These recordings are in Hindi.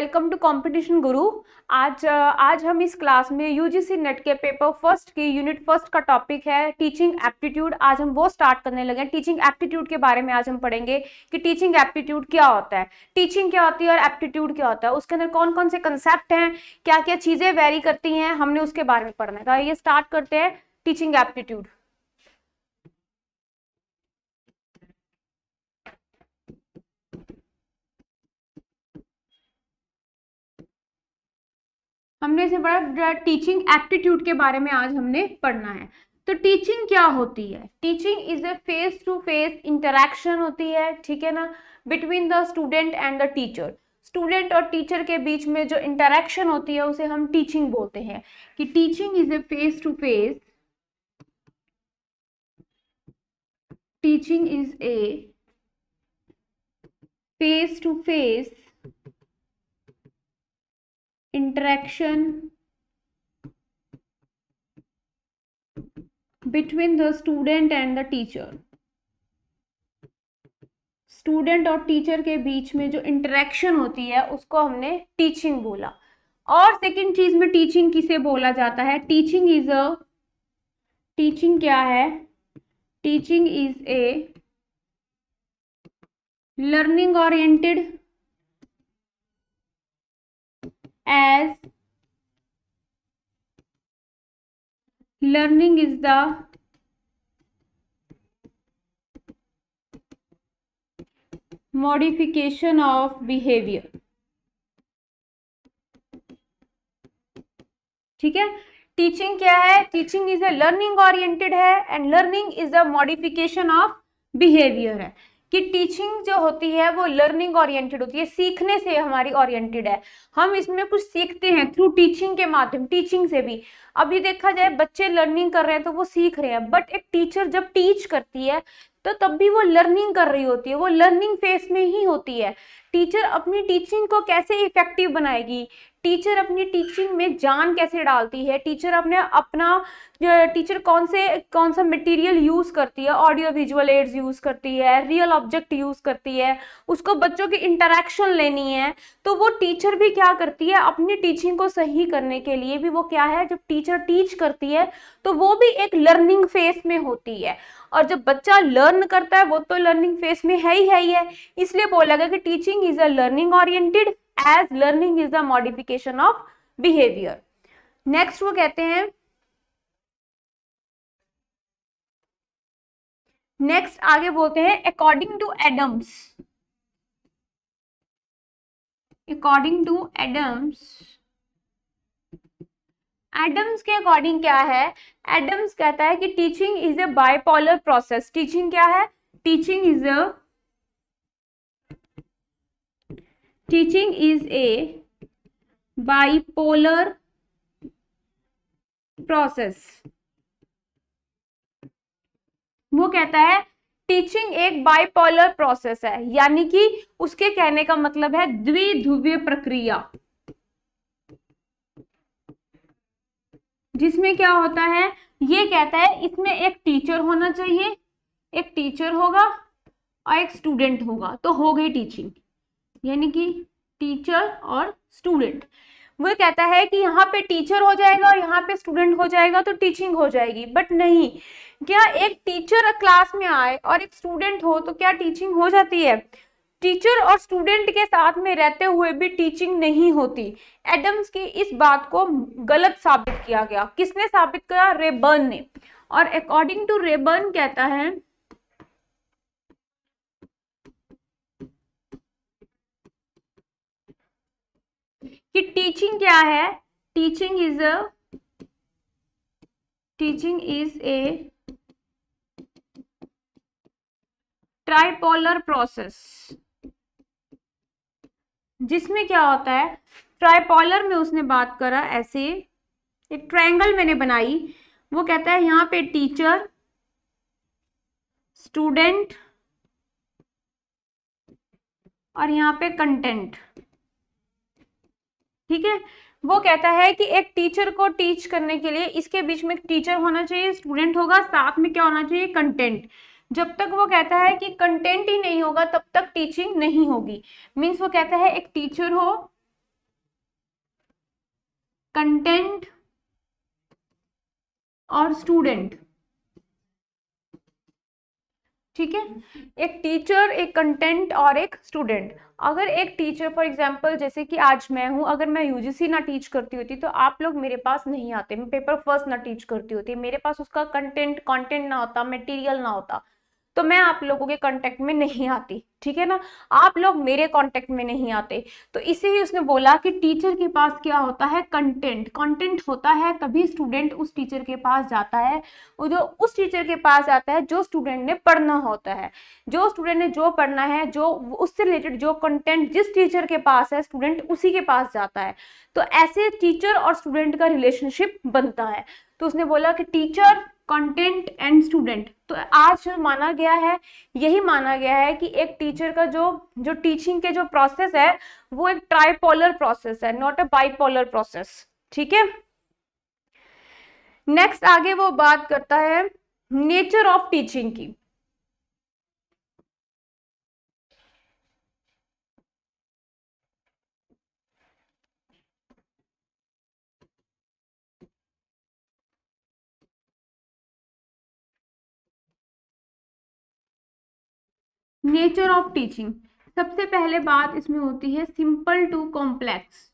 वेलकम टू कंपटीशन गुरु आज आज हम इस क्लास में यूजीसी नेट के पेपर फर्स्ट की यूनिट फर्स्ट का टॉपिक है टीचिंग एप्टीट्यूड आज हम वो स्टार्ट करने लगे हैं टीचिंग एप्टीट्यूड के बारे में आज हम पढ़ेंगे कि टीचिंग एप्टीट्यूड क्या होता है टीचिंग क्या होती है और एप्टीट्यूड क्या होता है उसके अंदर कौन कौन से कंसेप्ट हैं क्या क्या चीज़ें वेरी करती हैं हमने उसके बारे में पढ़ना है तो ये स्टार्ट करते हैं टीचिंग एप्टीट्यूड हमने इसे बड़ा टीचिंग एप्टीट्यूड के बारे में आज हमने पढ़ना है तो टीचिंग क्या होती है teaching is a face to face interaction होती है ठीक है ना between the student and the teacher student और टीचर के बीच में जो इंटरेक्शन होती है उसे हम टीचिंग बोलते हैं कि teaching is a face to face teaching is a face to face interaction between the student and the teacher student और टीचर के बीच में जो इंटरेक्शन होती है उसको हमने टीचिंग बोला और सेकेंड चीज में टीचिंग किसे बोला जाता है टीचिंग इज अ टीचिंग क्या है teaching is a learning oriented as learning is the modification of behavior ठीक है टीचिंग क्या है teaching is a learning oriented है and learning is a modification of behaviour है कि टीचिंग जो होती है वो लर्निंग ओरिएंटेड होती है सीखने से हमारी ओरिएंटेड है हम इसमें कुछ सीखते हैं थ्रू टीचिंग के माध्यम टीचिंग से भी अभी देखा जाए बच्चे लर्निंग कर रहे हैं तो वो सीख रहे हैं बट एक टीचर जब टीच करती है तो तब भी वो लर्निंग कर रही होती है वो लर्निंग फेज में ही होती है टीचर अपनी टीचिंग को कैसे इफेक्टिव बनाएगी टीचर अपनी टीचिंग में जान कैसे डालती है टीचर अपने अपना टीचर कौन से कौन सा मटेरियल यूज़ करती है ऑडियो विजुअल एड्स यूज़ करती है रियल ऑब्जेक्ट यूज़ करती है उसको बच्चों की इंटरेक्शन लेनी है तो वो टीचर भी क्या करती है अपनी टीचिंग को सही करने के लिए भी वो क्या है जब टीचर टीच करती है तो वो भी एक लर्निंग फेज में होती है और जब बच्चा लर्न करता है वो तो लर्निंग फेज में है ही है ही है इसलिए बोला गया कि teaching is a learning oriented as learning is the modification of behaviour next वो कहते हैं नेक्स्ट आगे बोलते हैं according to Adams according to Adams Adams के अकॉर्डिंग क्या है एडम्स कहता है कि teaching is a bipolar process teaching क्या है teaching is a teaching is a bipolar process वो कहता है टीचिंग एक बाइपोलर प्रोसेस है यानी कि उसके कहने का मतलब है द्विध्रुवीय प्रक्रिया जिसमें क्या होता है ये कहता है इसमें एक टीचर होना चाहिए एक टीचर होगा और एक स्टूडेंट होगा तो हो गई टीचिंग यानी कि टीचर और स्टूडेंट वो कहता है कि यहाँ पे टीचर हो जाएगा और यहाँ पे स्टूडेंट हो जाएगा तो टीचिंग हो जाएगी बट नहीं क्या एक टीचर क्लास में आए और एक स्टूडेंट हो तो क्या टीचिंग हो जाती है टीचर और स्टूडेंट के साथ में रहते हुए भी टीचिंग नहीं होती एडम्स की इस बात को गलत साबित किया गया किसने साबित किया रेबर्न ने और अकॉर्डिंग टू रेबर्न कहता है टीचिंग क्या है teaching is a teaching is a tripolar process जिसमें क्या होता है ट्राइपोलर में उसने बात करा ऐसे एक ट्रायंगल मैंने बनाई वो कहता है यहां पे टीचर स्टूडेंट और यहाँ पे कंटेंट ठीक है वो कहता है कि एक टीचर को टीच करने के लिए इसके बीच में एक टीचर होना चाहिए स्टूडेंट होगा साथ में क्या होना चाहिए कंटेंट जब तक वो कहता है कि कंटेंट ही नहीं होगा तब तक टीचिंग नहीं होगी मीन्स वो कहता है एक टीचर हो कंटेंट और स्टूडेंट ठीक है एक टीचर एक कंटेंट और एक स्टूडेंट अगर एक टीचर फॉर एग्जांपल जैसे कि आज मैं हूँ अगर मैं यूजीसी ना टीच करती होती तो आप लोग मेरे पास नहीं आते मैं पेपर फर्स्ट ना टीच करती होती मेरे पास उसका कंटेंट कंटेंट ना होता मटेरियल ना होता तो मैं आप लोगों के कांटेक्ट में नहीं आती ठीक है ना आप लोग मेरे कांटेक्ट में नहीं आते तो इसे ही उसने बोला कि टीचर के पास क्या होता है कंटेंट कंटेंट होता है तभी स्टूडेंट उस टीचर के पास जाता है वो जो उस टीचर के पास जाता है जो स्टूडेंट ने पढ़ना होता है जो स्टूडेंट ने जो पढ़ना है जो उससे रिलेटेड जो कंटेंट जिस टीचर के पास है स्टूडेंट उसी के पास जाता है तो ऐसे टीचर और स्टूडेंट का रिलेशनशिप बनता है तो उसने बोला कि टीचर कंटेंट एंड स्टूडेंट तो आज जो माना गया है यही माना गया है कि एक टीचर का जो जो टीचिंग के जो प्रोसेस है वो एक ट्राईपोलर प्रोसेस है नॉट अ बाईपोलर प्रोसेस ठीक है नेक्स्ट आगे वो बात करता है नेचर ऑफ टीचिंग की नेचर ऑफ टीचिंग सबसे पहले बात इसमें होती है simple to complex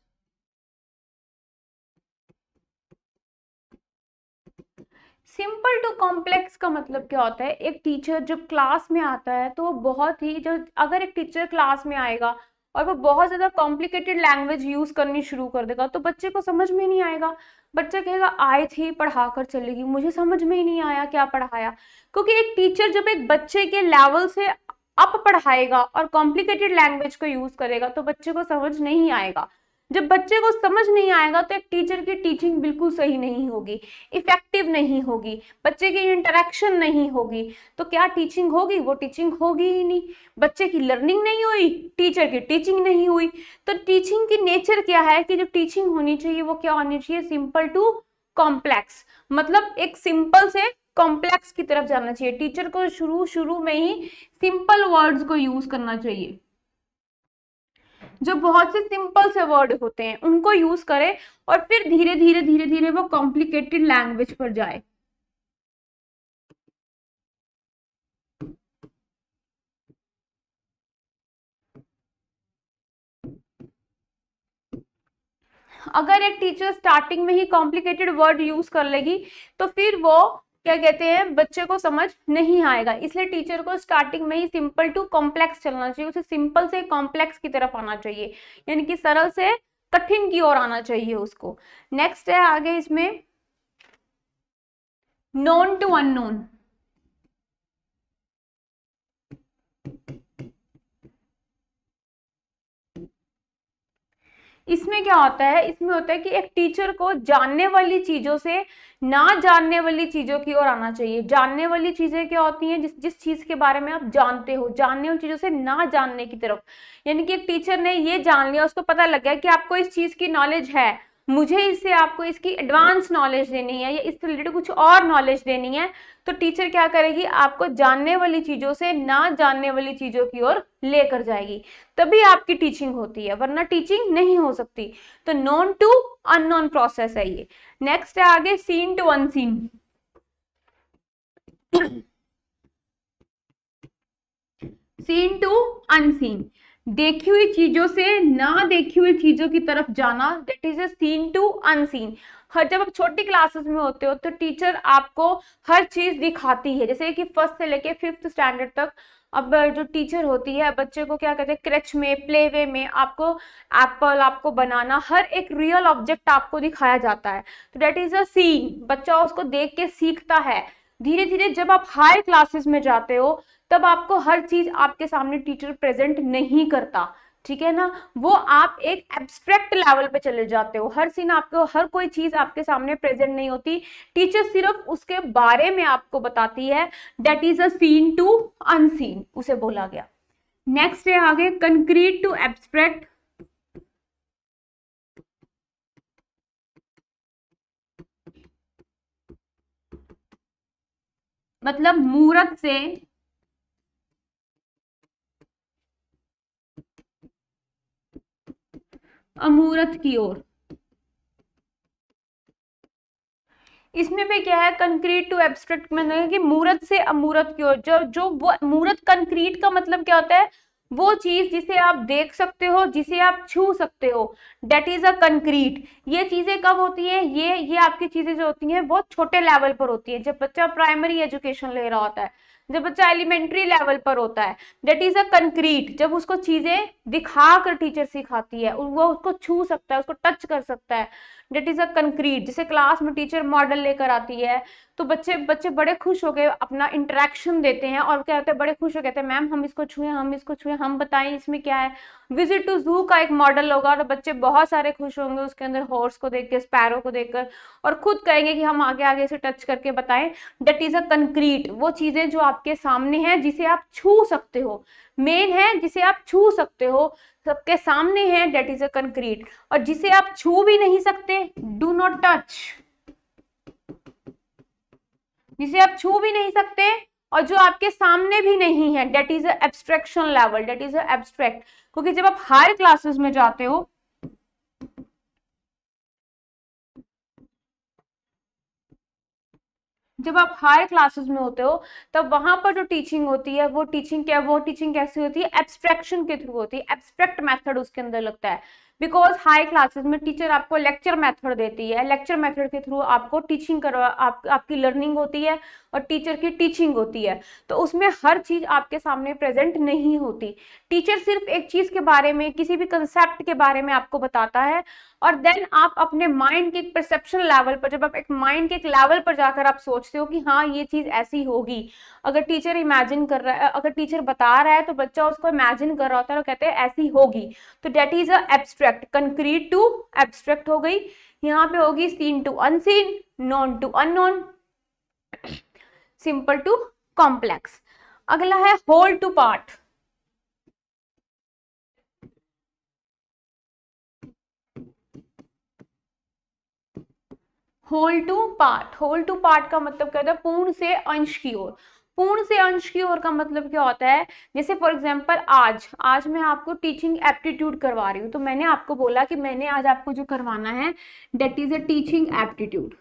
simple to complex का मतलब क्या होता है एक टीचर जब क्लास में आता है तो वो बहुत ही जब अगर एक टीचर क्लास में आएगा और वो बहुत ज़्यादा कॉम्प्लिकेटेड लैंग्वेज यूज़ करनी शुरू कर देगा तो बच्चे को समझ में नहीं आएगा बच्चा कहेगा आए थे पढ़ा कर चलेगी मुझे समझ में ही नहीं आया क्या पढ़ाया क्योंकि एक टीचर जब एक बच्चे के लेवल से अप पढ़ाएगा और कॉम्प्लिकेटेड लैंग्वेज को यूज करेगा तो बच्चे को समझ नहीं आएगा जब बच्चे को समझ नहीं आएगा तो एक टीचर की टीचिंग बिल्कुल सही नहीं होगी इफेक्टिव नहीं होगी बच्चे की इंटरेक्शन नहीं होगी तो क्या टीचिंग होगी वो टीचिंग होगी ही नहीं बच्चे की लर्निंग नहीं हुई टीचर की टीचिंग नहीं हुई तो टीचिंग की नेचर क्या है कि जो टीचिंग होनी चाहिए वो क्या होनी चाहिए सिंपल टू कॉम्प्लेक्स मतलब एक सिंपल से कॉम्प्लेक्स की तरफ जाना चाहिए टीचर को शुरू शुरू में ही सिंपल वर्ड्स को यूज करना चाहिए जो बहुत से सिंपल से वर्ड होते हैं उनको यूज करें और फिर धीरे धीरे धीरे धीरे वो कॉम्प्लिकेटेड लैंग्वेज पर जाए अगर एक टीचर स्टार्टिंग में ही कॉम्प्लिकेटेड वर्ड यूज कर लेगी तो फिर वो क्या कहते हैं बच्चे को समझ नहीं आएगा इसलिए टीचर को स्टार्टिंग में ही सिंपल टू कॉम्प्लेक्स चलना चाहिए उसे सिंपल से कॉम्प्लेक्स की तरफ आना चाहिए यानी कि सरल से कठिन की ओर आना चाहिए उसको नेक्स्ट है आगे इसमें नॉन टू अननोन इसमें क्या होता है इसमें होता है कि एक टीचर को जानने वाली चीज़ों से ना जानने वाली चीज़ों की ओर आना चाहिए जानने वाली चीज़ें क्या होती हैं जिस जिस चीज़ के बारे में आप जानते हो जानने वाली चीज़ों से ना जानने की तरफ यानी कि एक टीचर ने ये जान लिया उसको पता लग गया कि आपको इस चीज़ की नॉलेज है मुझे इससे आपको इसकी एडवांस नॉलेज देनी है या इससे रिलेटेड कुछ और नॉलेज देनी है तो टीचर क्या करेगी आपको जानने वाली चीज़ों से ना जानने वाली चीज़ों की ओर लेकर जाएगी तभी आपकी टीचिंग होती है वरना टीचिंग नहीं हो सकती तो नॉन टू अननोन प्रोसेस है ये नेक्स्ट है आगे seen to unseen seen to unseen देखी हुई चीजों से ना देखी हुई चीजों की तरफ जाना that is an seen to unseen हर जब आप छोटी क्लासेस में होते हो तो टीचर आपको हर चीज दिखाती है जैसे कि फर्स्ट से लेके फिफ्थ स्टैंडर्ड तक अब जो टीचर होती है बच्चे को क्या कहते हैं क्रच में प्ले वे में आपको एप्पल आपको बनाना हर एक रियल ऑब्जेक्ट आपको दिखाया जाता है तो डेट इज अ सीन बच्चा उसको देख के सीखता है धीरे धीरे जब आप हाई क्लासेस में जाते हो तब आपको हर चीज़ आपके सामने टीचर प्रेजेंट नहीं करता ठीक है ना वो आप एक एब्स्ट्रैक्ट लेवल पे चले जाते हो हर सीन आपको हर कोई चीज आपके सामने प्रेजेंट नहीं होती टीचर सिर्फ उसके बारे में आपको बताती है that is a seen to unseen उसे बोला गया नेक्स्ट है आगे कंक्रीट टू एब्स्ट्रैक्ट मतलब मूर्त से अमूर्त की ओर इसमें भी क्या है कंक्रीट टू एब्स्ट्रैक्ट में देखा कि मूर्त से अमूर्त की ओर जो जो वो मूर्त कंक्रीट का मतलब क्या होता है वो चीज जिसे आप देख सकते हो जिसे आप छू सकते हो डेट इज अ कंक्रीट ये चीजें कब होती हैं ये ये आपकी चीजें जो होती हैं बहुत छोटे लेवल पर होती है जब बच्चा प्राइमरी एजुकेशन ले रहा होता है जब बच्चा एलिमेंट्री लेवल पर होता है डेट इज अ कंक्रीट जब उसको चीजें दिखाकर टीचर सिखाती है वो उसको छू सकता है उसको टच कर सकता है डेट इज़ अ कंक्रीट जिसे क्लास में टीचर मॉडल लेकर आती है तो बच्चे बच्चे बड़े खुश होकर अपना इंटरेक्शन देते हैं और क्या होता है बड़े खुश हो कहते हैं मैम हम इसको छुए हम इसको छुए हम बताएं इसमें क्या है विजिट टू जू का एक मॉडल होगा और बच्चे बहुत सारे खुश होंगे उसके अंदर हॉर्स को देख के स्पैरो को देखकर और खुद कहेंगे कि हम आगे आगे इसे टच करके बताएं डेट इज़ अ कंक्रीट वो चीज़ें जो आपके सामने हैं जिसे आप छू सकते हो मेन है जिसे आप छू सकते हो सबके सामने है डेट इज अ कंक्रीट और जिसे आप छू भी नहीं सकते डू नॉट टच जिसे आप छू भी नहीं सकते और जो आपके सामने भी नहीं है that is abstraction level that is abstract क्योंकि जब आप हायर क्लासेस में जाते हो जब आप हायर क्लासेस में होते हो तब वहां पर जो टीचिंग होती है वो टीचिंग क्या वो टीचिंग कैसी होती है एब्स्ट्रैक्शन के थ्रू होती है एब्स्ट्रैक्ट मैथड उसके अंदर लगता है बिकॉज हाई क्लासेस में टीचर आपको लेक्चर मेथड देती है लेक्चर मेथड के थ्रू आपको टीचिंग करवा आप आपकी लर्निंग होती है और टीचर की टीचिंग होती है तो उसमें हर चीज़ आपके सामने प्रेजेंट नहीं होती टीचर सिर्फ एक चीज़ के बारे में किसी भी कंसेप्ट के बारे में आपको बताता है और देन आप अपने माइंड के एक परसेप्शन लेवल पर जब आप एक माइंड के एक लेवल पर जाकर आप सोचते हो कि हाँ ये चीज़ ऐसी होगी अगर टीचर इमेजिन कर रहा है अगर टीचर बता रहा है तो बच्चा उसको इमेजिन कर रहा होता है और कहते हैं ऐसी होगी तो that is abstract concrete to abstract हो गई यहाँ पे होगी seen to unseen known to unknown simple to complex अगला है whole to part whole to part whole to part का मतलब क्या होता है पूर्ण से अंश की ओर पूर्ण से अंश की ओर का मतलब क्या होता है जैसे फॉर एग्जाम्पल आज आज मैं आपको टीचिंग एप्टीट्यूड करवा रही हूँ तो मैंने आपको बोला कि मैंने आज आपको जो करवाना है that is a teaching aptitude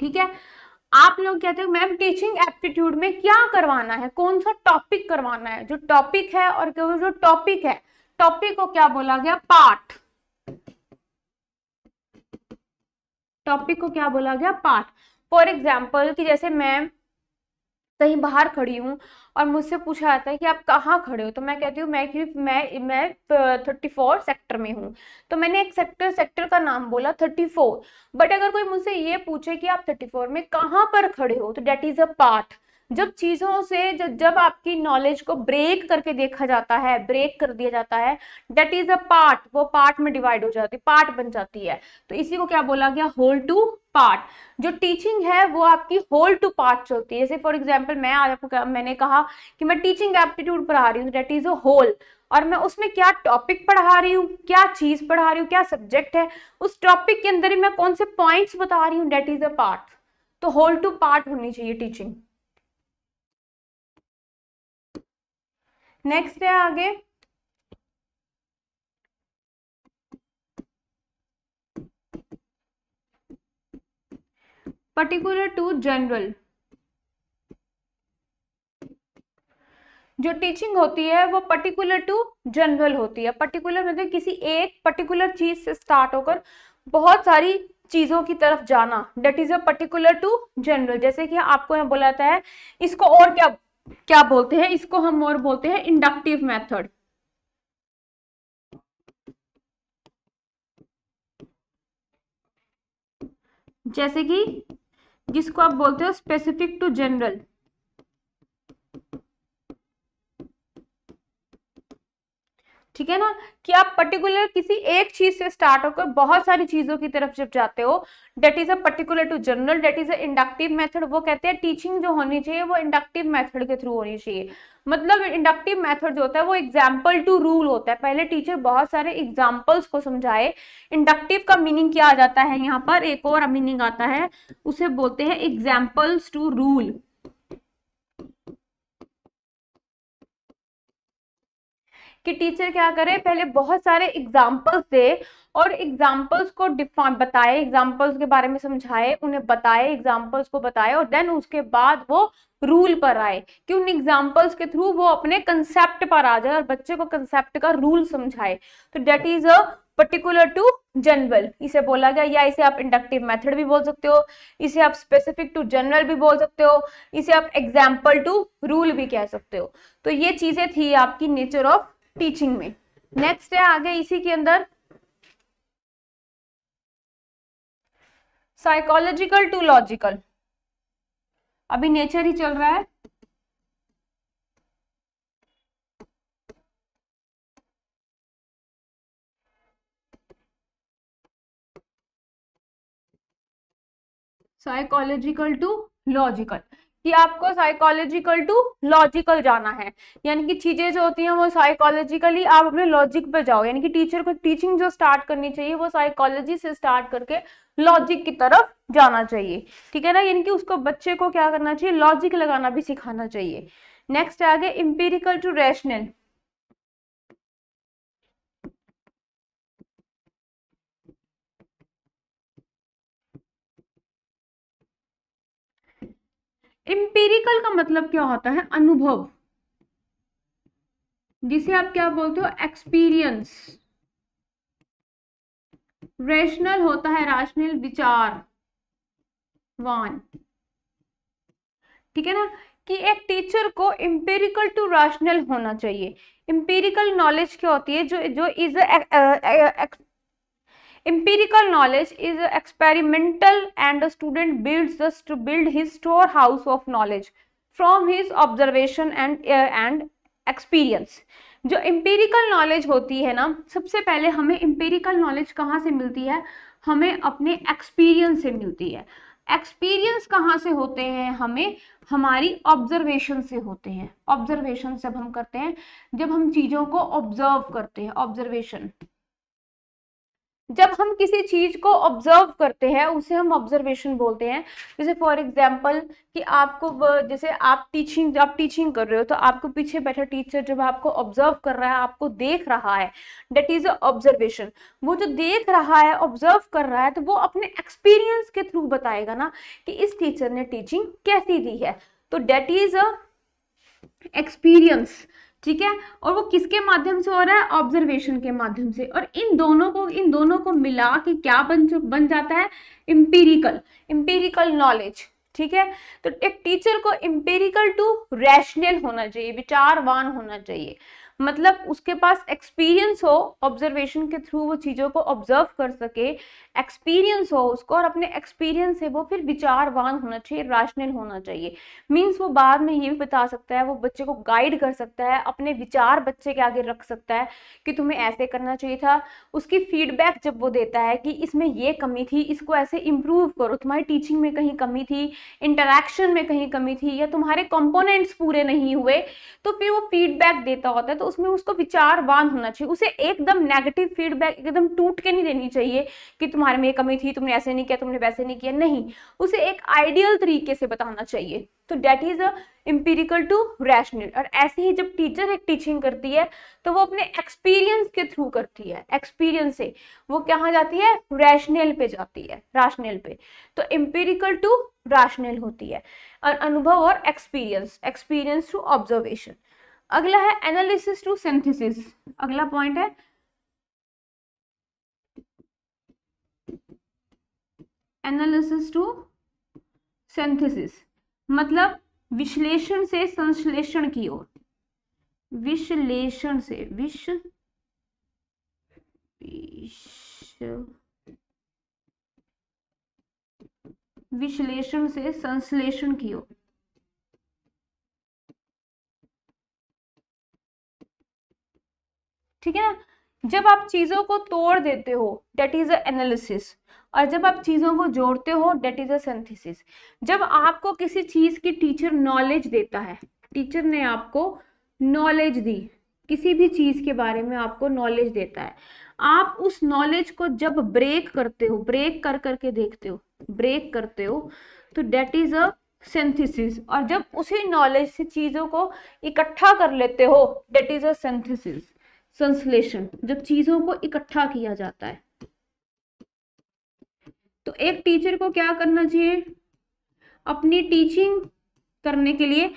ठीक है आप लोग कहते हो मैम टीचिंग एप्टीट्यूड में क्या करवाना है कौन सा टॉपिक करवाना है जो टॉपिक है और जो टॉपिक है टॉपिक को क्या बोला गया पार्ट टॉपिक को क्या बोला गया पाठ फॉर एग्जाम्पल कि जैसे मैं कहीं बाहर खड़ी हूँ और मुझसे पूछा जाता है कि आप कहाँ खड़े हो तो मैं कहती हूँ मैं कि मैं मैं थर्टी फोर सेक्टर में हूँ तो मैंने एक सेक्टर सेक्टर का नाम बोला थर्टी फोर बट अगर कोई मुझसे ये पूछे कि आप थर्टी फोर में कहाँ पर खड़े हो तो डेट इज़ अ पार्ट जब चीज़ों से जब जब आपकी नॉलेज को ब्रेक करके देखा जाता है ब्रेक कर दिया जाता है डेट इज अ पार्ट वो पार्ट में डिवाइड हो जाती है पार्ट बन जाती है तो इसी को क्या बोला गया होल टू पार्ट जो टीचिंग है वो आपकी होल टू पार्ट होती है जैसे फॉर एग्जाम्पल मैं आज आपको मैंने कहा कि मैं टीचिंग एप्टीट्यूड पढ़ा रही हूँ डेट इज अ होल और मैं उसमें क्या टॉपिक पढ़ा रही हूँ क्या चीज़ पढ़ा रही हूँ क्या सब्जेक्ट है उस टॉपिक के अंदर ही मैं कौन से पॉइंट्स बता रही हूँ डेट इज अ पार्ट तो होल टू पार्ट होनी चाहिए टीचिंग नेक्स्ट है आगे पर्टिकुलर टू जनरल जो टीचिंग होती है वो पर्टिकुलर टू जनरल होती है पर्टिकुलर मतलब किसी एक पर्टिकुलर चीज से स्टार्ट होकर बहुत सारी चीजों की तरफ जाना that is a particular to general जैसे कि आपको यहां बोला जाता है इसको और क्या क्या बोलते हैं इसको हम और बोलते हैं इंडक्टिव मेथड जैसे कि जिसको आप बोलते हो स्पेसिफिक टू जनरल ठीक है ना कि आप पर्टिकुलर किसी एक चीज से स्टार्ट होकर बहुत सारी चीजों की तरफ जब जाते हो that is a particular to general that is a inductive method वो कहते हैं टीचिंग जो होनी चाहिए वो इंडक्टिव मेथड के थ्रू होनी चाहिए मतलब इंडक्टिव मेथड जो होता है वो एग्जाम्पल टू रूल होता है पहले टीचर बहुत सारे एग्जाम्पल्स को समझाए इंडक्टिव का मीनिंग क्या आ जाता है यहाँ पर एक और मीनिंग आता है उसे बोलते हैं एग्जाम्पल्स टू रूल कि टीचर क्या करे पहले बहुत सारे एग्जाम्पल्स दे और एग्जाम्पल्स को डिफाइन बताए एग्जाम्पल्स के बारे में समझाए उन्हें बताए एग्जाम्पल्स को बताए और देन उसके बाद वो रूल पर आए कि उन एग्जाम्पल्स के थ्रू वो अपने कंसेप्ट पर आ जाए और बच्चे को कंसेप्ट का रूल समझाए तो that is a particular to general इसे बोला गया या इसे आप इंडक्टिव मेथड भी बोल सकते हो इसे आप स्पेसिफिक टू जनरल भी बोल सकते हो इसे आप एग्जाम्पल टू रूल भी कह सकते हो तो ये चीजें थी आपकी नेचर ऑफ टीचिंग में नेक्स्ट है आगे इसी के अंदर साइकोलॉजिकल टू लॉजिकल अभी नेचर ही चल रहा है साइकोलॉजिकल टू लॉजिकल कि आपको साइकोलॉजिकल टू लॉजिकल जाना है यानी कि चीजें जो होती हैं वो साइकोलॉजिकली आप अपने लॉजिक पर जाओ यानी कि टीचर को टीचिंग जो स्टार्ट करनी चाहिए वो साइकोलॉजी से स्टार्ट करके लॉजिक की तरफ जाना चाहिए ठीक है ना यानी कि उसको बच्चे को क्या करना चाहिए लॉजिक लगाना भी सिखाना चाहिए next ah empirical to rational empirical का मतलब क्या होता है अनुभव जिसे आप क्या बोलते हो एक्सपीरियंस रेशनल होता है राशनल विचार वन ठीक है ना कि एक टीचर को इंपेरिकल टू राशनल होना चाहिए इंपेरिकल नॉलेज क्या होती है जो जो is empirical knowledge is experimental and the student builds just to build his storehouse of knowledge from his observation and uh, and experience जो empirical knowledge होती है ना सबसे पहले हमें empirical knowledge कहाँ से मिलती है हमें अपने experience से मिलती है एक्सपीरियंस कहाँ से होते हैं हमें हमारी ऑब्जर्वेशन से होते हैं ऑब्जर्वेशन जब हम करते हैं जब हम चीज़ों को ऑब्जर्व करते हैं ऑब्जर्वेशन जब हम किसी चीज को ऑब्जर्व करते हैं उसे हम ऑब्जर्वेशन बोलते हैं जैसे फॉर एग्जांपल कि आपको जैसे आप टीचिंग आप टीचिंग कर रहे हो तो आपको पीछे बैठा टीचर जब आपको ऑब्जर्व कर रहा है आपको देख रहा है डेट इज ऑब्जर्वेशन वो जो देख रहा है ऑब्जर्व कर रहा है तो वो अपने एक्सपीरियंस के थ्रू बताएगा ना कि इस टीचर ने टीचिंग कैसी दी है तो डेट इज एक्सपीरियंस ठीक है और वो किसके माध्यम से हो रहा है ऑब्जर्वेशन के माध्यम से और इन दोनों को इन दोनों को मिला के क्या बन बन जाता है इम्पीरिकल इम्पीरिकल नॉलेज ठीक है तो एक टीचर को इम्पेरिकल टू रैशनल होना चाहिए विचारवान होना चाहिए मतलब उसके पास एक्सपीरियंस हो ऑब्जर्वेशन के थ्रू वो चीज़ों को ऑब्जर्व कर सके एक्सपीरियंस हो उसको और अपने एक्सपीरियंस से वो फिर विचारवान होना चाहिए राशनल होना चाहिए मीन्स वो बाद में ये भी बता सकता है वो बच्चे को गाइड कर सकता है अपने विचार बच्चे के आगे रख सकता है कि तुम्हें ऐसे करना चाहिए था उसकी फीडबैक जब वो देता है कि इसमें ये कमी थी इसको ऐसे इम्प्रूव करो तुम्हारी टीचिंग में कहीं कमी थी इंटरेक्शन में कहीं कमी थी या तुम्हारे कॉम्पोनेंट्स पूरे नहीं हुए तो फिर वो फीडबैक देता होता है तो तो उसमें उसको विचारवान होना चाहिए उसे एकदम नेगेटिव फीडबैक एकदम टूट के नहीं देनी चाहिए कि तुम्हारे में ये कमी थी तुमने ऐसे नहीं किया तुमने वैसे नहीं किया नहीं उसे एक आइडियल तरीके से बताना चाहिए तो that is empirical to rational और ऐसे ही जब टीचर एक टीचिंग करती है तो वो अपने एक्सपीरियंस के थ्रू करती है एक्सपीरियंस से वो कहाँ जाती है रैशनल पे जाती है राशनल पे तो एम्पीरिकल टू राशनल होती है और अनुभव और एक्सपीरियंस एक्सपीरियंस टू ऑब्जर्वेशन अगला है एनालिसिस टू सिंथेसिस अगला पॉइंट है एनालिसिस टू सिंथेसिस मतलब विश्लेषण से संश्लेषण की ओर विश्लेषण से विश्व विश्लेषण से संश्लेषण की ओर ठीक है ना जब आप चीज़ों को तोड़ देते हो डेट इज़ अनालिसिस और जब आप चीज़ों को जोड़ते हो डेट इज़ अ जब आपको किसी चीज़ की टीचर नॉलेज देता है टीचर ने आपको नॉलेज दी किसी भी चीज़ के बारे में आपको नॉलेज देता है आप उस नॉलेज को जब ब्रेक करते हो ब्रेक कर करके देखते हो ब्रेक करते हो तो डेट इज़ अ और जब उसी नॉलेज से चीज़ों को इकट्ठा कर लेते हो डेट इज़ अ संश्लेषण जब चीजों को इकट्ठा किया जाता है तो एक टीचर को क्या करना चाहिए अपनी टीचिंग करने के लिए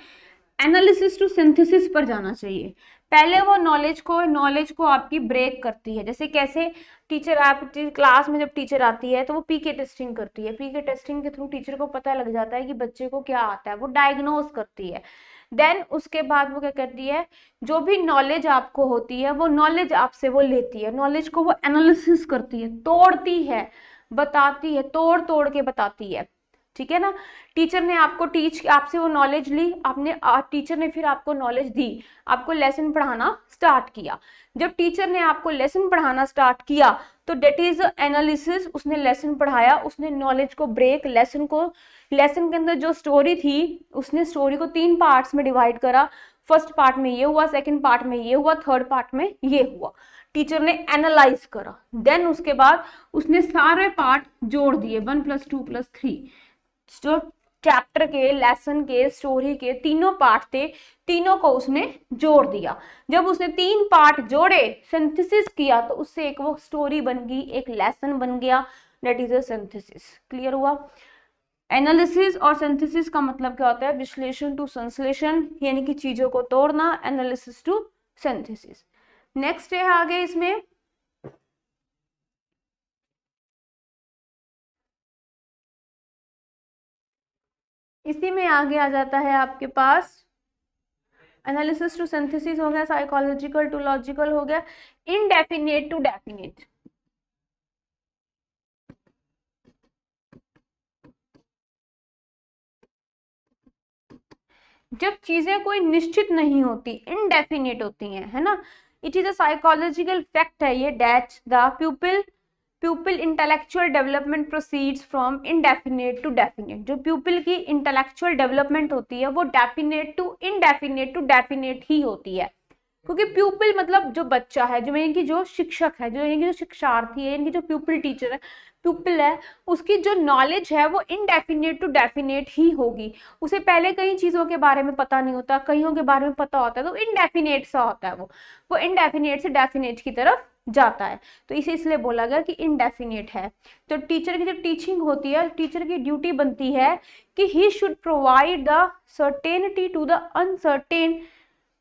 एनालिसिस टू सिंथेसिस पर जाना चाहिए पहले वो नॉलेज को नॉलेज को आपकी ब्रेक करती है जैसे कैसे टीचर आप क्लास में जब टीचर आती है तो वो पीके टेस्टिंग करती है पीके टेस्टिंग के थ्रू टीचर को पता लग जाता है कि बच्चे को क्या आता है वो डायग्नोज करती है देन उसके बाद वो क्या करती है जो भी नॉलेज आपको होती है वो नॉलेज आपसे वो लेती है नॉलेज को वो एनालिसिस करती है तोड़ती है बताती है तोड़ तोड़ के बताती है ठीक है ना टीचर ने आपको टीच आपसे वो नॉलेज ली आपने आ, टीचर ने फिर आपको नॉलेज दी आपको लेसन पढ़ाना स्टार्ट किया जब टीचर ने आपको लेसन पढ़ाना स्टार्ट किया तो डेट इज एनालिसिस उसने लेसन पढ़ाया उसने नॉलेज को ब्रेक लेसन को लेसन के अंदर जो स्टोरी थी उसने स्टोरी को तीन पार्ट्स में डिवाइड करा फर्स्ट पार्ट में ये हुआ सेकंड पार्ट में ये हुआ थर्ड पार्ट में ये हुआ टीचर ने एनालाइज करा देन उसके बाद उसने सारे पार्ट जोड़ दिए one plus two plus three जो चैप्टर के लेसन के स्टोरी के तीनों पार्ट थे तीनों को उसने जोड़ दिया जब उसने तीन पार्ट जोड़े सिंथेसिस किया तो उससे एक वो स्टोरी बन गई एक लेसन बन गया that is a synthesis clear हुआ एनालिसिस और सिंथेसिस का मतलब क्या होता है विश्लेषण टू संश्लेषण यानी कि चीजों को तोड़ना एनालिसिस टू सिंथेसिस नेक्स्ट है आगे इसमें इसी में आगे आ जाता है आपके पास एनालिसिस टू सिंथेसिस हो गया साइकोलॉजिकल टू लॉजिकल हो गया इनडेफिनेट टू डेफिनेट जब चीज़ें कोई निश्चित नहीं होती इनडेफिनेट होती हैं है ना it is a psychological fact है ये that the pupil pupil intellectual development proceeds from indefinite to definite जो प्यूपिल की इंटेलेक्चुअल डेवलपमेंट होती है वो definite to indefinite to definite ही होती है क्योंकि प्यूपिल मतलब जो बच्चा है जो इनकी जो शिक्षक है जो इनकी जो शिक्षार्थी है इनकी जो प्यूपिल टीचर है प्यूपिल है उसकी जो नॉलेज है वो इनडेफिनेट टू डेफिनेट ही होगी उसे पहले कई चीज़ों के बारे में पता नहीं होता कईयों के बारे में पता होता है तो इनडेफिनेट सा होता है वो वो इनडेफिनेट से डेफिनेट की तरफ जाता है तो इसे इसलिए बोला गया कि इनडेफिनेट है तो टीचर की जो टीचिंग होती है टीचर की ड्यूटी बनती है कि he should provide the certainty to the uncertain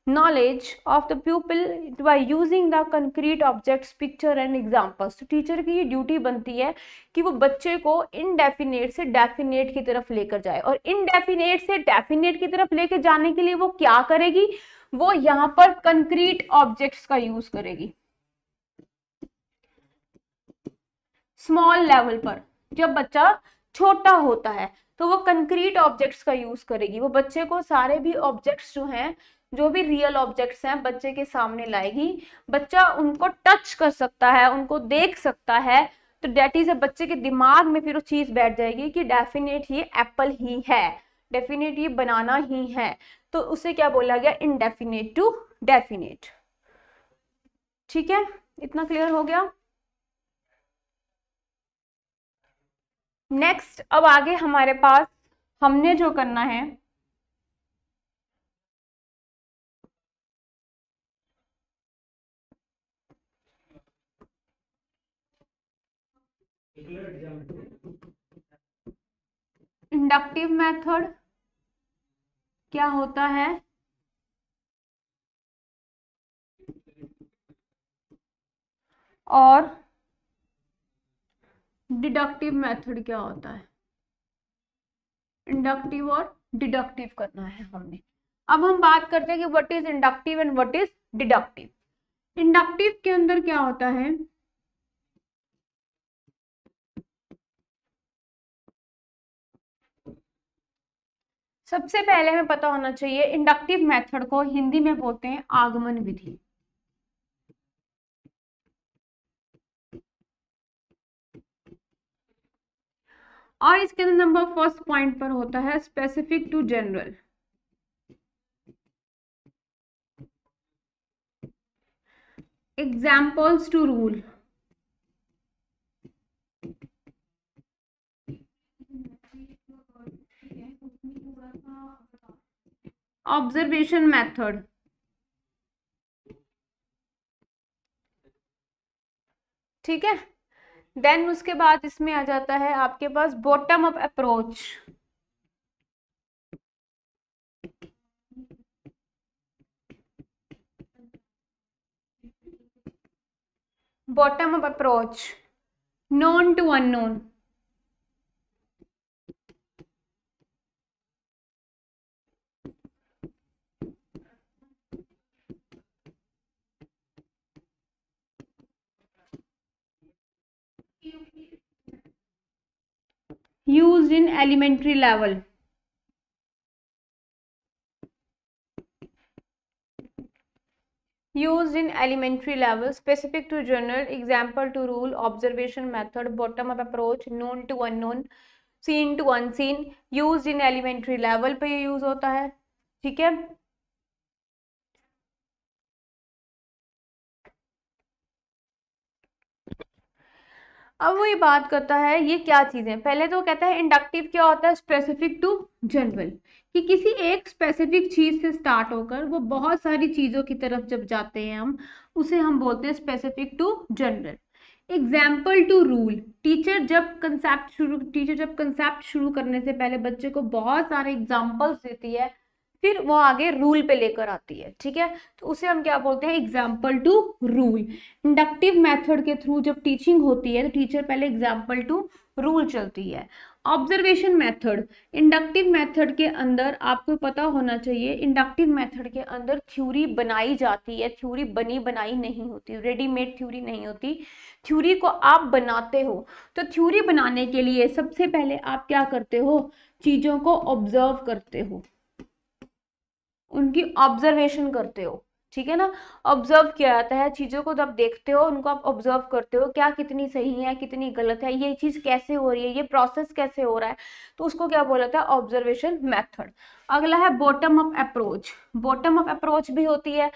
knowledge of the people by using the concrete objects picture and examples तो टीचर की ये ड्यूटी बनती है कि वो बच्चे को इनडेफिनेट से डेफिनेट की तरफ लेकर जाए और इनडेफिनेट से डेफिनेट की तरफ लेकर जाने के लिए वो क्या करेगी वो यहाँ पर कंक्रीट ऑब्जेक्ट्स का यूज करेगी स्मॉल लेवल पर जब बच्चा छोटा होता है तो वो कंक्रीट ऑब्जेक्ट्स का यूज करेगी वो बच्चे को सारे भी ऑब्जेक्ट्स जो हैं जो भी रियल ऑब्जेक्ट्स हैं बच्चे के सामने लाएगी बच्चा उनको टच कर सकता है उनको देख सकता है तो डेट इज बच्चे के दिमाग में फिर वो चीज़ बैठ जाएगी कि डेफिनेट ये एप्पल ही है डेफिनेट ये बनाना ही है तो उसे क्या बोला गया इनडेफिनेट टू डेफिनेट ठीक है इतना क्लियर हो गया नेक्स्ट अब आगे हमारे पास हमने जो करना है इंडक्टिव मेथड क्या होता है और डिडक्टिव मेथड क्या होता है इंडक्टिव और डिडक्टिव करना है हमने अब हम बात करते हैं कि what is inductive and what is deductive inductive के अंदर क्या होता है सबसे पहले हमें पता होना चाहिए इंडक्टिव मेथड को हिंदी में बोलते हैं आगमन विधि और इसके अंदर नंबर फर्स्ट पॉइंट पर होता है specific to general examples to rule observation method ठीक है देन उसके बाद इसमें आ जाता है आपके पास bottom up approach bottom up approach known to unknown used in elementary level used in elementary level specific to journal example to rule observation method bottom up approach known to unknown seen to unseen used in elementary level पे ये use होता है ठीक है अब वो ये बात करता है ये क्या चीज़ें पहले तो कहता है इंडक्टिव क्या होता है स्पेसिफिक टू जनरल कि किसी एक स्पेसिफिक चीज़ से स्टार्ट होकर वो बहुत सारी चीज़ों की तरफ जब जाते हैं हम उसे हम बोलते हैं specific to general example to rule teacher जब कंसेप्ट शुरू टीचर जब कंसेप्ट शुरू करने से पहले बच्चे को बहुत सारे एग्जाम्पल्स देती है फिर वो आगे रूल पे लेकर आती है ठीक है तो उसे हम क्या बोलते हैं example to rule inductive method के थ्रू जब टीचिंग होती है तो टीचर पहले एग्जाम्पल टू रूल चलती है ऑब्जर्वेशन मेथड इंडक्टिव मेथड के अंदर आपको पता होना चाहिए इंडक्टिव मेथड के अंदर थ्योरी बनाई जाती है थ्योरी बनी बनाई नहीं होती रेडीमेड थ्योरी नहीं होती थ्योरी को आप बनाते हो तो थ्योरी बनाने के लिए सबसे पहले आप क्या करते हो चीज़ों को ऑब्जर्व करते हो उनकी ऑब्जर्वेशन करते हो ठीक है ना ऑब्जर्व किया जाता है चीज़ों को जब देखते हो उनको आप ऑब्जर्व करते हो क्या कितनी सही है कितनी गलत है ये चीज़ कैसे हो रही है ये प्रोसेस कैसे हो रहा है तो उसको क्या बोला जाता है ऑब्जर्वेशन मेथड अगला है bottom up approach bottom up approach भी होती है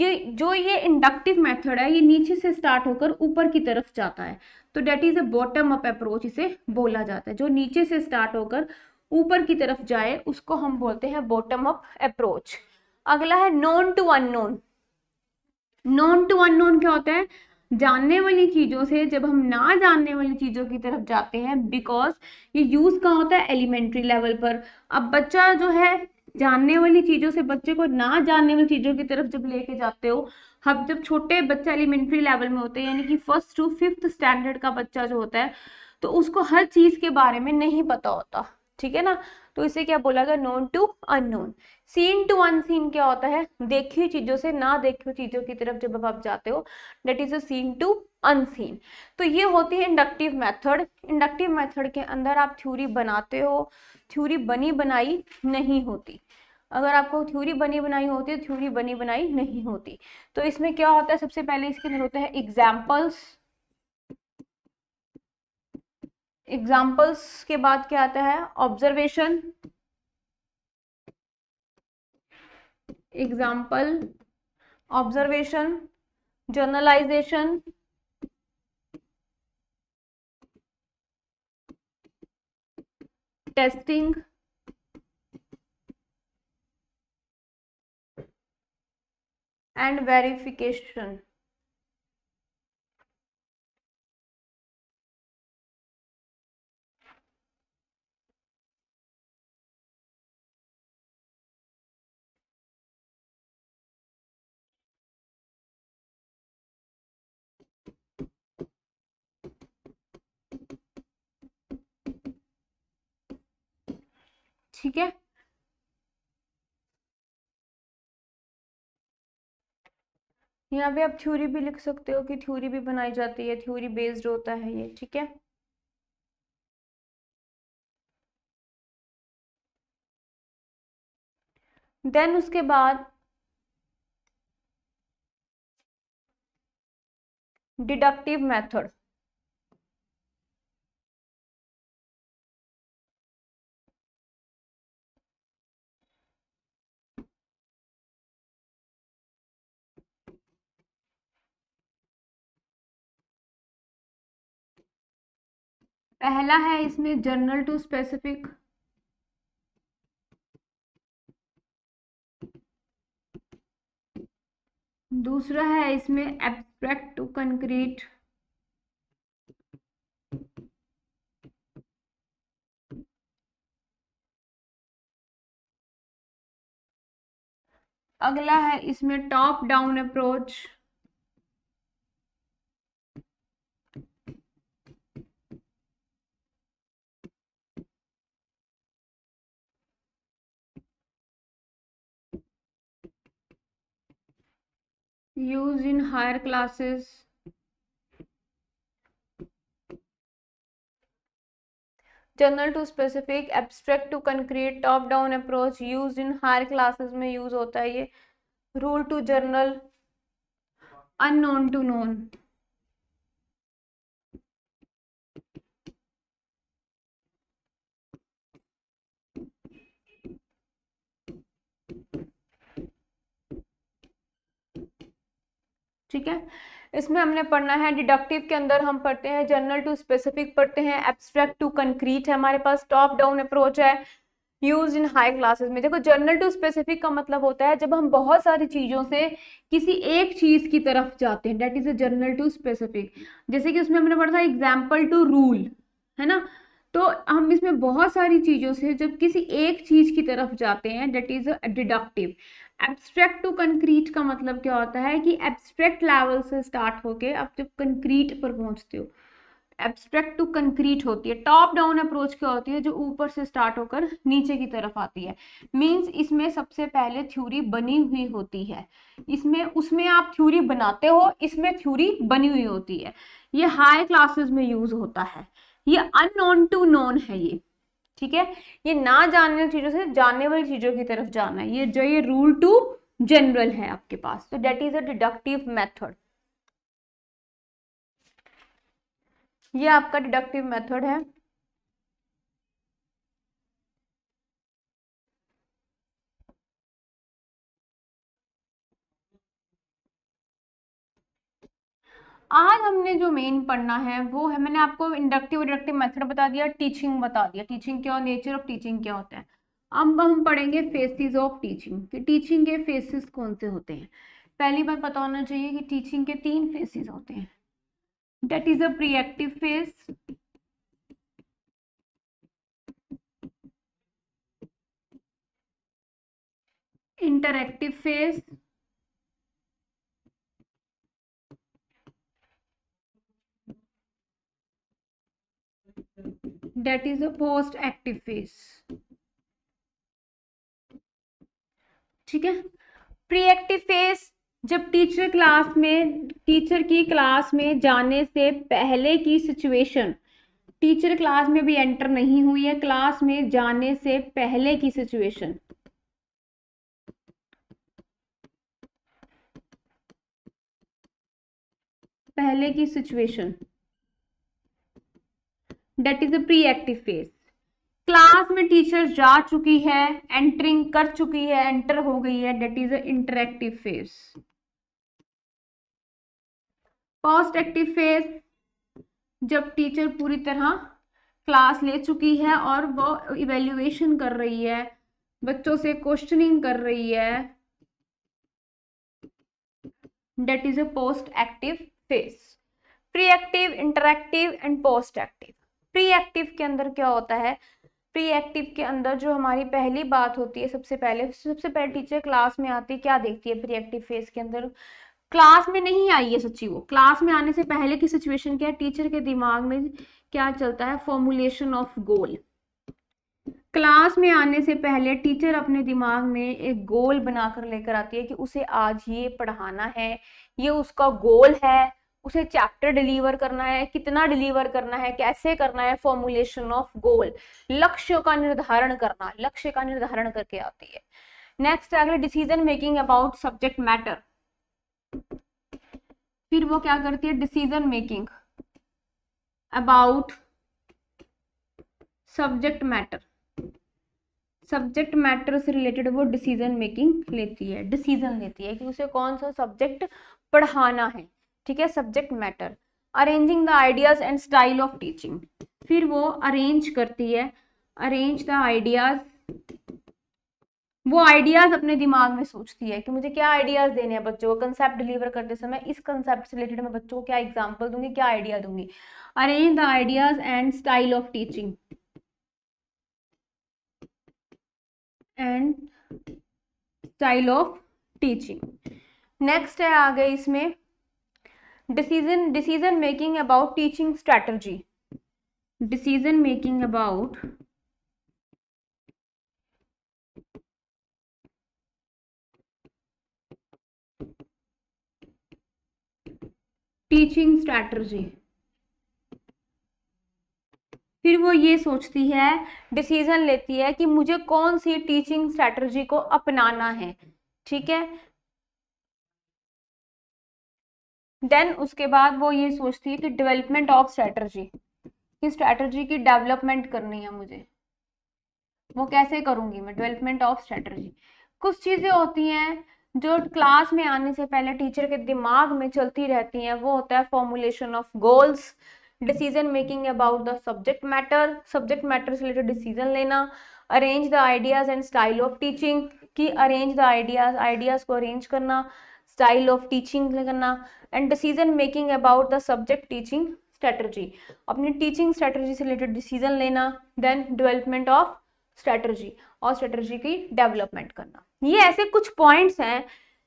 ये जो ये इंडक्टिव मेथड है ये नीचे से स्टार्ट होकर ऊपर की तरफ जाता है तो that is a bottom up approach इसे बोला जाता है जो नीचे से स्टार्ट होकर ऊपर की तरफ जाए उसको हम बोलते हैं बॉटम अप अप्रोच अगला है known to unknown known to unknown क्या होता है जानने वाली चीज़ों से जब हम ना जानने वाली चीज़ों की तरफ जाते हैं बिकॉज ये यूज़ कहाँ होता है एलिमेंट्री लेवल पर अब बच्चा जो है जानने वाली चीज़ों से बच्चे को ना जानने वाली चीज़ों की तरफ जब लेके जाते हो हम जब छोटे बच्चे एलिमेंट्री लेवल में होते हैं यानी कि फर्स्ट टू फिफ्थ स्टैंडर्ड का बच्चा जो होता है तो उसको हर चीज़ के बारे में नहीं पता होता ठीक है ना तो इसे क्या बोला गया known to unknown seen to unseen क्या होता है देखी हुई चीजों से ना देखी हुई चीजों की तरफ जब आप जाते हो that is an to unseen तो ये होती है इंडक्टिव मेथड इंडक्टिव मेथड के अंदर आप थ्योरी बनाते हो थ्योरी बनी बनाई नहीं होती अगर आपको थ्योरी बनी बनाई होती है थ्योरी बनी बनाई नहीं होती तो इसमें क्या होता है सबसे पहले इसके अंदर होता है एग्जाम्पल्स एग्जाम्पल्स के बाद क्या आता है observation example observation generalization testing and verification ठीक है यहाँ पे आप थ्योरी भी लिख सकते हो कि थ्योरी भी बनाई जाती है थ्योरी बेस्ड होता है ये ठीक है देन उसके बाद डिडक्टिव मेथड पहला है इसमें जनरल टू स्पेसिफिक दूसरा है इसमें एब्स्ट्रैक्ट टू कंक्रीट अगला है इसमें top down approach used in higher classes general to specific abstract to concrete top down approach use in higher classes में यूज होता है ये rule to general known to known ठीक है इसमें हमने पढ़ना है डिडक्टिव के अंदर हम पढ़ते हैं जनरल टू स्पेसिफिक पढ़ते हैं एब्स्ट्रैक्ट टू कंक्रीट है हमारे पास टॉप डाउन अप्रोच है यूज इन हाई क्लासेस में देखो जनरल टू स्पेसिफिक का मतलब होता है जब हम बहुत सारी चीज़ों से किसी एक चीज़ की तरफ जाते हैं that is a general to specific जैसे कि उसमें हमने पढ़ा था एग्जाम्पल टू रूल है ना तो हम इसमें बहुत सारी चीज़ों से जब किसी एक चीज़ की तरफ जाते हैं that is deductive abstract to concrete का मतलब क्या होता है कि एब्स्ट्रैक्ट लेवल से स्टार्ट होके आप जब कंक्रीट पर पहुंचते हो एब्स्ट्रैक्ट टू कंक्रीट होती है टॉप डाउन अप्रोच क्या होती है जो ऊपर से स्टार्ट होकर नीचे की तरफ आती है मीन्स इसमें सबसे पहले थ्योरी बनी हुई होती है इसमें उसमें आप थ्योरी बनाते हो इसमें थ्योरी बनी हुई होती है ये हाई क्लासेस में यूज होता है ये अननोन टू नोन है ये ठीक है ये ना जानने वाली चीज़ों से जानने वाली चीज़ों की तरफ जाना है ये जो ये रूल टू जनरल है आपके पास तो that is a deductive method ये आपका डिडक्टिव मेथड है आज हमने जो मेन पढ़ना है वो है मैंने आपको इंडक्टिव इंडक्टिव मेथड बता दिया टीचिंग बता दिया टीचिंग क्या नेचर ऑफ टीचिंग क्या होता है अब हम पढ़ेंगे फेसिस ऑफ टीचिंग कि टीचिंग के फेसिस कौन से होते हैं पहली बार पता होना चाहिए कि टीचिंग के तीन फेसिस होते हैं that is a preactive phase interactive phase that is the post active phase ठीक है प्री एक्टिव फेस जब टीचर क्लास में टीचर की क्लास में जाने से पहले की सिचुएशन टीचर क्लास में भी एंटर नहीं हुई है क्लास में जाने से पहले की सिचुएशन पहले की situation that is a preactive phase class में टीचर जा चुकी है एंटरिंग कर चुकी है एंटर हो गई है that is a interactive phase post active phase जब टीचर पूरी तरह क्लास ले चुकी है और वो इवेल्युएशन कर रही है बच्चों से क्वेश्चनिंग कर रही है that is a post active phase preactive interactive and post active preactive के अंदर क्या होता है प्री एक्टिव के अंदर जो हमारी पहली बात होती है सबसे पहले सबसे पहले टीचर क्लास में आती है क्या देखती है प्री एक्टिव फेज के अंदर क्लास में नहीं आई है सच्ची वो क्लास में आने से पहले की सिचुएशन क्या है टीचर के दिमाग में क्या चलता है फॉर्मुलेशन ऑफ गोल क्लास में आने से पहले टीचर अपने दिमाग में एक गोल बनाकर लेकर आती है कि उसे आज ये पढ़ाना है ये उसका गोल है उसे चैप्टर डिलीवर करना है कितना डिलीवर करना है कैसे करना है फॉर्मुलेशन ऑफ गोल लक्ष्य का निर्धारण करना लक्ष्य का निर्धारण करके आती है नेक्स्ट अगले decision making about subject matter फिर वो क्या करती है decision making about subject matter subject matter से रिलेटेड वो डिसीजन मेकिंग लेती है डिसीजन लेती है कि उसे कौन सा सब्जेक्ट पढ़ाना है ठीक है subject matter arranging the ideas and style of teaching फिर वो अरेंज करती है अरेंज द आइडियाज वो आइडियाज अपने दिमाग में सोचती है कि मुझे क्या आइडियाज देने हैं बच्चों को कंसेप्ट डिलीवर करते समय इस कंसेप्ट से रिलेटेड मैं बच्चों को क्या एग्जांपल दूंगी क्या आइडिया दूंगी arrange the ideas and style of teaching and style of teaching next है आ गई इसमें decision decision making about teaching strategy decision making about teaching strategy फिर वो ये सोचती है डिसीजन लेती है कि मुझे कौन सी टीचिंग स्ट्रैटर्जी को अपनाना है ठीक है देन उसके बाद वो ये सोचती है कि डेवलपमेंट ऑफ स्ट्रैटर्जी कि स्ट्रेटजी की डेवलपमेंट करनी है मुझे वो कैसे करूँगी मैं डेवलपमेंट ऑफ स्ट्रैटर्जी कुछ चीज़ें होती हैं जो क्लास में आने से पहले टीचर के दिमाग में चलती रहती हैं वो होता है formulation of goals decision making about the subject matter subject matter से रिलेटेड डिसीजन लेना arrange the ideas and style of teaching की अरेंज द आइडियाज़ आइडियाज़ को अरेंज करना स्टाइल ऑफ टीचिंग करना and decision making about the subject teaching strategy अपनी टीचिंग स्ट्रेटर्जी से रिलेटेड डिसीजन लेना देन डेवलपमेंट ऑफ स्ट्रेटर्जी और स्ट्रेटर्जी की डेवलपमेंट करना ये ऐसे कुछ पॉइंट्स हैं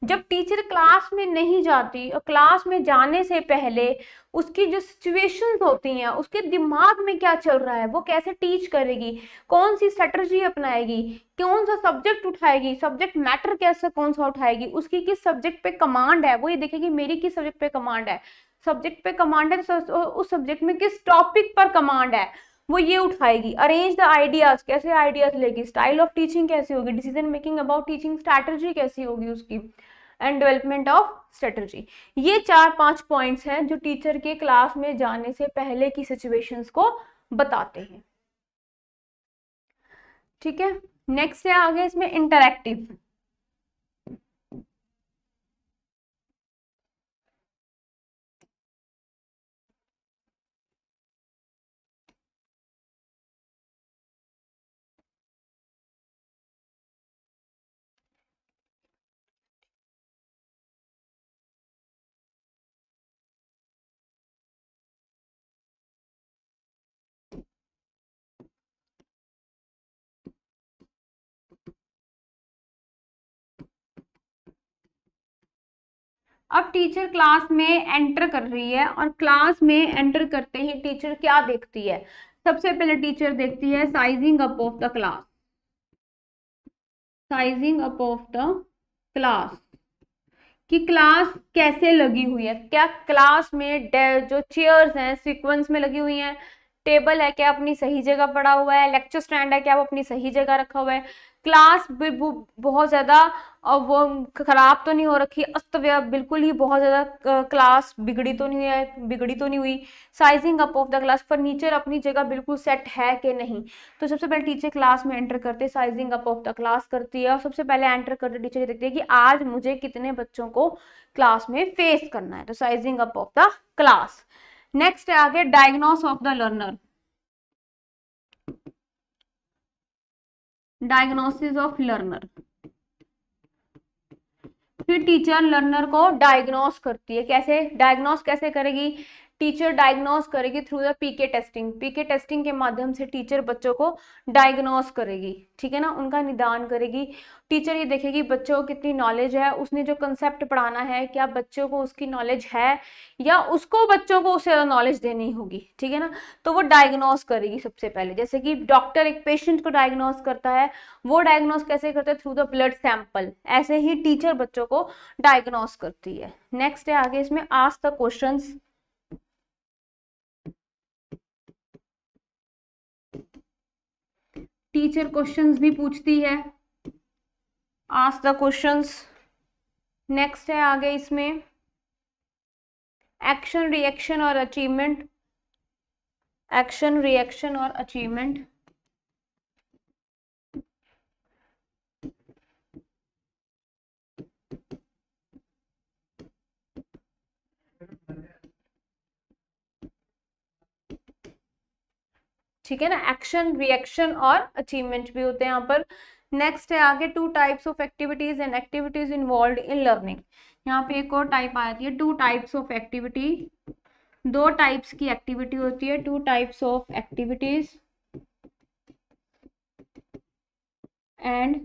जब टीचर क्लास में नहीं जाती और क्लास में जाने से पहले उसकी जो सिचुएशन होती हैं उसके दिमाग में क्या चल रहा है वो कैसे टीच करेगी कौन सी स्ट्रेटर्जी अपनाएगी कौन सा सब्जेक्ट उठाएगी सब्जेक्ट मैटर कैसे कौन सा उठाएगी उसकी किस सब्जेक्ट पे कमांड है वो ये देखेगी मेरी किस सब्जेक्ट पे कमांड है सब्जेक्ट पे कमांड है तो उस सब्जेक्ट में किस टॉपिक पर कमांड है वो ये उठाएगी अरेंज द आइडियाज कैसे आइडियाज लेगी स्टाइल ऑफ टीचिंग कैसी होगी decision making about teaching strategy कैसी होगी उसकी एंड डेवलपमेंट ऑफ स्ट्रेटजी ये चार पांच पॉइंट्स हैं जो टीचर के क्लास में जाने से पहले की सिचुएशंस को बताते हैं ठीक है नेक्स्ट है आगे इसमें इंटरक्टिव अब टीचर क्लास में एंटर कर रही है और क्लास में एंटर करते ही टीचर क्या देखती है सबसे पहले टीचर देखती है sizing up of the class sizing up of the class कि क्लास कैसे लगी हुई है क्या क्लास में जो चेयर्स हैं सीक्वेंस में लगी हुई हैं टेबल है क्या अपनी सही जगह पड़ा हुआ है लेक्चर स्टैंड है क्या वो अपनी सही जगह रखा हुआ है क्लास भी बहुत ज़्यादा वो ख़राब तो नहीं हो रखी अस्त बिल्कुल ही बहुत ज़्यादा क्लास बिगड़ी तो नहीं है बिगड़ी तो नहीं हुई sizing up of the class furniture अपनी जगह बिल्कुल सेट है कि नहीं तो सबसे पहले टीचर क्लास में एंटर करते sizing up of the class करती है और सबसे पहले एंटर करते टीचर ये देखते हैं कि आज मुझे कितने बच्चों को क्लास में फेस करना है तो sizing up of the class next है आगे diagnose of the learner diagnosis of learner फिर टीचर लर्नर को डायग्नोस करती है कैसे डायग्नोस कैसे करेगी टीचर डायग्नोस करेगी through the PK testing PK testing के माध्यम से टीचर बच्चों को डायग्नोस करेगी ठीक है ना उनका निदान करेगी टीचर ये देखेगी बच्चों को कितनी नॉलेज है उसने जो कंसेप्ट पढ़ाना है क्या बच्चों को उसकी नॉलेज है या उसको बच्चों को उससे ज़्यादा नॉलेज देनी होगी ठीक है ना तो वो डायग्नोस करेगी सबसे पहले जैसे कि डॉक्टर एक पेशेंट को डायग्नोस करता है वो डायग्नोस कैसे करता है थ्रू द ब्लड सैंपल ऐसे ही टीचर बच्चों को डायग्नोस करती है नेक्स्ट है आगे इसमें आज द क्वेश्चन टीचर क्वेश्चंस भी पूछती है आस्क द क्वेश्चंस नेक्स्ट है आगे इसमें एक्शन रिएक्शन और अचीवमेंट एक्शन रिएक्शन और अचीवमेंट ठीक है ना एक्शन रिएक्शन और अचीवमेंट भी होते हैं यहाँ पर नेक्स्ट है आगे two types of activities and activities involve in learning यहाँ पे एक और टाइप आ जाती है टू टाइप्स ऑफ एक्टिविटी दो टाइप्स की एक्टिविटी होती है two types of activities and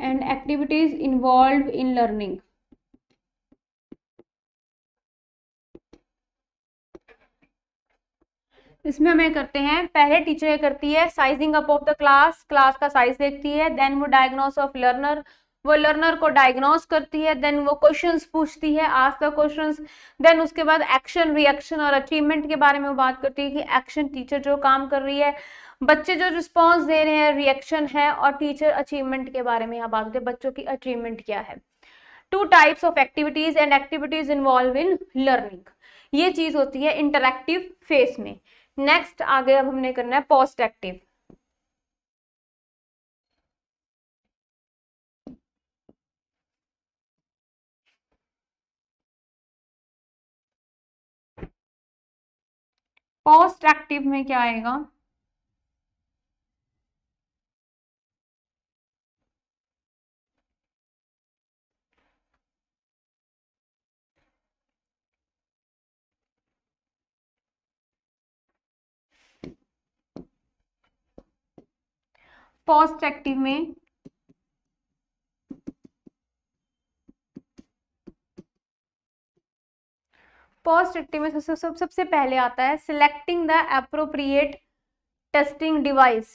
and activities involve in learning इसमें हमें करते हैं पहले टीचर ये करती है sizing up of the class class का साइज देखती है देन वो डायग्नोस ऑफ लर्नर वो लर्नर को डायग्नोस करती है देन वो क्वेश्चंस पूछती है आज द क्वेश्चंस देन उसके बाद एक्शन रिएक्शन और अचीवमेंट के बारे में वो बात करती है कि एक्शन टीचर जो काम कर रही है बच्चे जो रिस्पॉन्स दे रहे हैं रिएक्शन है और टीचर अचीवमेंट के बारे में यहाँ बात करते हैं बच्चों की अचीवमेंट क्या है two types of activities and activities involve in learning ये चीज़ होती है इंटरेक्टिव फेस में नेक्स्ट आगे अब हमने करना है पोस्ट एक्टिव पोस्ट एक्टिव में क्या आएगा फर्स्ट एक्टिव में फर्स्ट एक्टिव में सबसे सब, सबसे पहले आता है selecting the appropriate testing device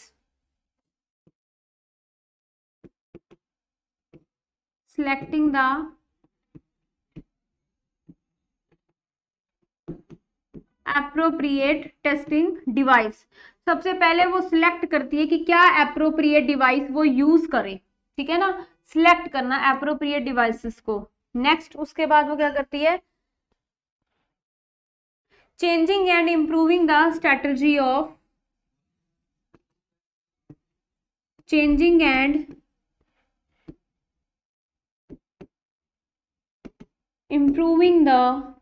selecting the appropriate testing device सबसे पहले वो सिलेक्ट करती है कि क्या अप्रोप्रिएट डिवाइस वो यूज करे ठीक है ना सिलेक्ट करना अप्रोप्रिएट डिवाइसेस को नेक्स्ट उसके बाद वो क्या करती है changing and improving the strategy of changing and improving the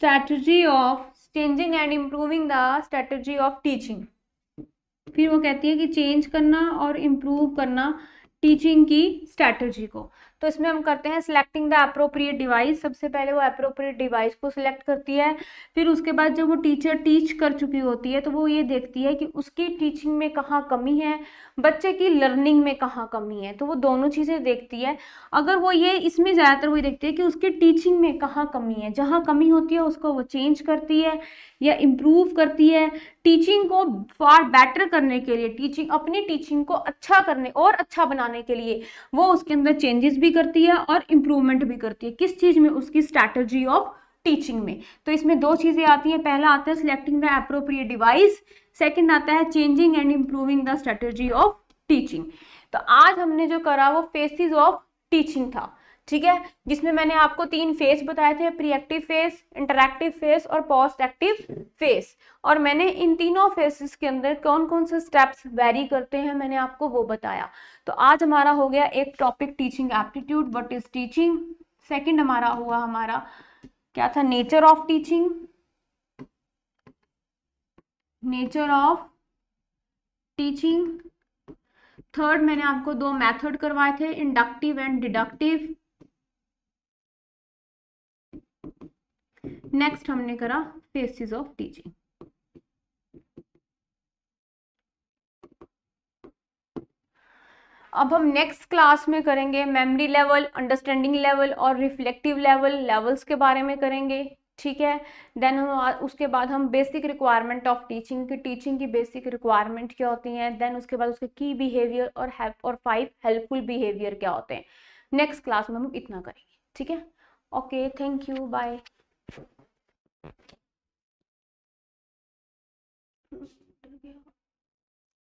strategy of changing and improving the strategy of teaching फिर वो कहती है कि चेंज करना और इम्प्रूव करना टीचिंग की स्ट्रैटी को तो इसमें हम करते हैं सिलेक्टिंग द अप्रोप्रिएट डिवाइस सबसे पहले वो अप्रोप्रिएट डिवाइस को सिलेक्ट करती है फिर उसके बाद जब वो टीचर टीच कर चुकी होती है तो वो ये देखती है कि उसकी टीचिंग में कहाँ कमी है बच्चे की लर्निंग में कहाँ कमी है तो वो दोनों चीज़ें देखती है अगर वो ये इसमें ज़्यादातर वो देखती है कि उसकी टीचिंग में कहाँ कमी है जहाँ कमी होती है उसको वो चेंज करती है या इम्प्रूव करती है टीचिंग को फार बेटर करने के लिए टीचिंग अपनी टीचिंग को अच्छा करने और अच्छा बनाने के लिए वो उसके अंदर चेंजेस भी करती है और इम्प्रूवमेंट भी करती है किस चीज़ में उसकी स्ट्रैटर्जी ऑफ टीचिंग में तो इसमें दो चीज़ें आती हैं पहला आता है selecting the appropriate device second आता है changing and improving the strategy of teaching तो आज हमने जो करा वो फेसिस ऑफ टीचिंग था ठीक है जिसमें मैंने आपको तीन फेस बताए थे प्रीएक्टिव फेस इंटरक्टिव फेस और पोस्ट एक्टिव फेस और मैंने इन तीनों फेसेस के अंदर कौन कौन से स्टेप्स वेरी करते हैं मैंने आपको वो बताया तो आज हमारा हो गया एक topic teaching aptitude what is teaching second हमारा हुआ हमारा क्या था nature of teaching nature of teaching third मैंने आपको दो मेथड करवाए थे इंडक्टिव एंड डिडक्टिव नेक्स्ट हमने करा फेसिस ऑफ टीचिंग अब हम नेक्स्ट क्लास में करेंगे मेमोरी लेवल अंडरस्टैंडिंग लेवल और रिफ्लेक्टिव लेवल लेवल्स के बारे में करेंगे ठीक है देन हम उसके बाद हम बेसिक रिक्वायरमेंट ऑफ टीचिंग की टीचिंग की बेसिक रिक्वायरमेंट क्या होती हैं देन उसके बाद उसके की बिहेवियर और हेल्प और फाइव हेल्पफुल बिहेवियर क्या होते हैं नेक्स्ट क्लास में हम इतना करेंगे ठीक है okay thank you bye Thank you.